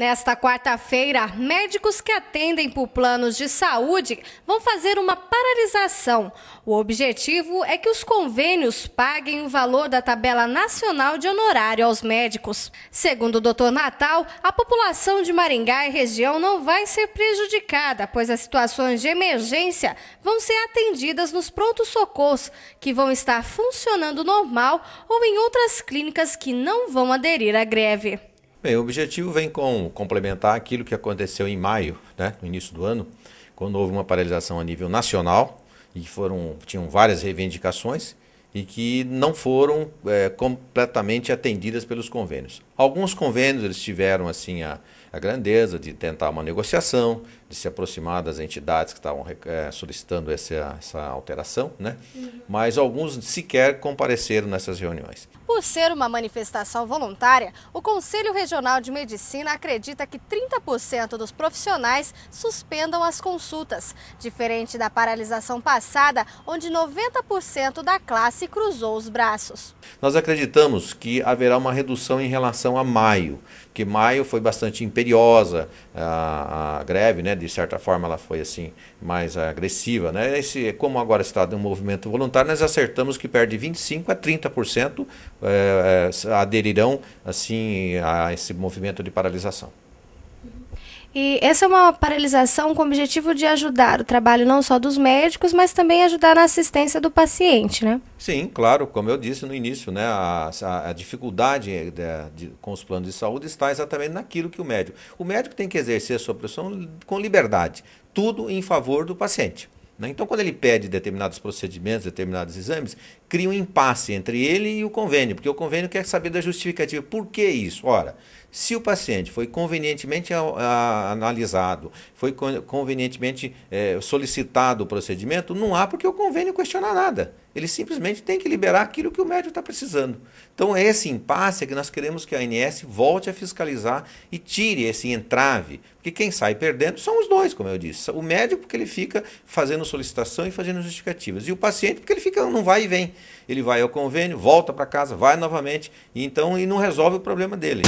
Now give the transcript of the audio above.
Nesta quarta-feira, médicos que atendem por planos de saúde vão fazer uma paralisação. O objetivo é que os convênios paguem o valor da tabela nacional de honorário aos médicos. Segundo o Dr. Natal, a população de Maringá e região não vai ser prejudicada, pois as situações de emergência vão ser atendidas nos pronto socorros que vão estar funcionando normal ou em outras clínicas que não vão aderir à greve. Bem, o objetivo vem com complementar aquilo que aconteceu em maio, né, no início do ano, quando houve uma paralisação a nível nacional e foram tinham várias reivindicações e que não foram é, completamente atendidas pelos convênios. Alguns convênios eles tiveram assim a, a grandeza de tentar uma negociação, de se aproximar das entidades que estavam é, solicitando essa, essa alteração, né? Uhum. Mas alguns sequer compareceram nessas reuniões. Por ser uma manifestação voluntária, o Conselho Regional de Medicina acredita que 30% dos profissionais suspendam as consultas, diferente da paralisação passada, onde 90% da classe cruzou os braços. Nós acreditamos que haverá uma redução em relação relação a maio, que maio foi bastante imperiosa a, a, greve, né? De certa forma ela foi assim mais agressiva, né? Esse, como agora está em um movimento voluntário, nós acertamos que perde 25 a 30% é, eh, eh, aderirão assim a esse movimento de paralisação. E essa é uma paralisação com o objetivo de ajudar o trabalho não só dos médicos, mas também ajudar na assistência do paciente, né? Sim, claro, como eu disse no início, né, a, a dificuldade eh, de, de, com os planos de saúde está exatamente naquilo que o médico. O médico tem que exercer a sua profissão com liberdade, tudo em favor do paciente. Né? Então, quando ele pede determinados procedimentos, determinados exames, cria um impasse entre ele e o convênio, porque o convênio quer saber da justificativa. Por que isso? Ora, se o paciente foi convenientemente analisado, foi convenientemente eh, solicitado o procedimento, não há porque o convênio questionar nada. Ele simplesmente tem que liberar aquilo que o médico está precisando. Então, é esse impasse que nós queremos que a ANS volte a fiscalizar e tire esse entrave. Porque quem sai perdendo são os dois, como eu disse. O médico, porque ele fica fazendo solicitação e fazendo justificativas. E o paciente, porque ele fica, não vai e vem. Ele vai ao convênio, volta para casa, vai novamente, e então e não resolve o problema dele.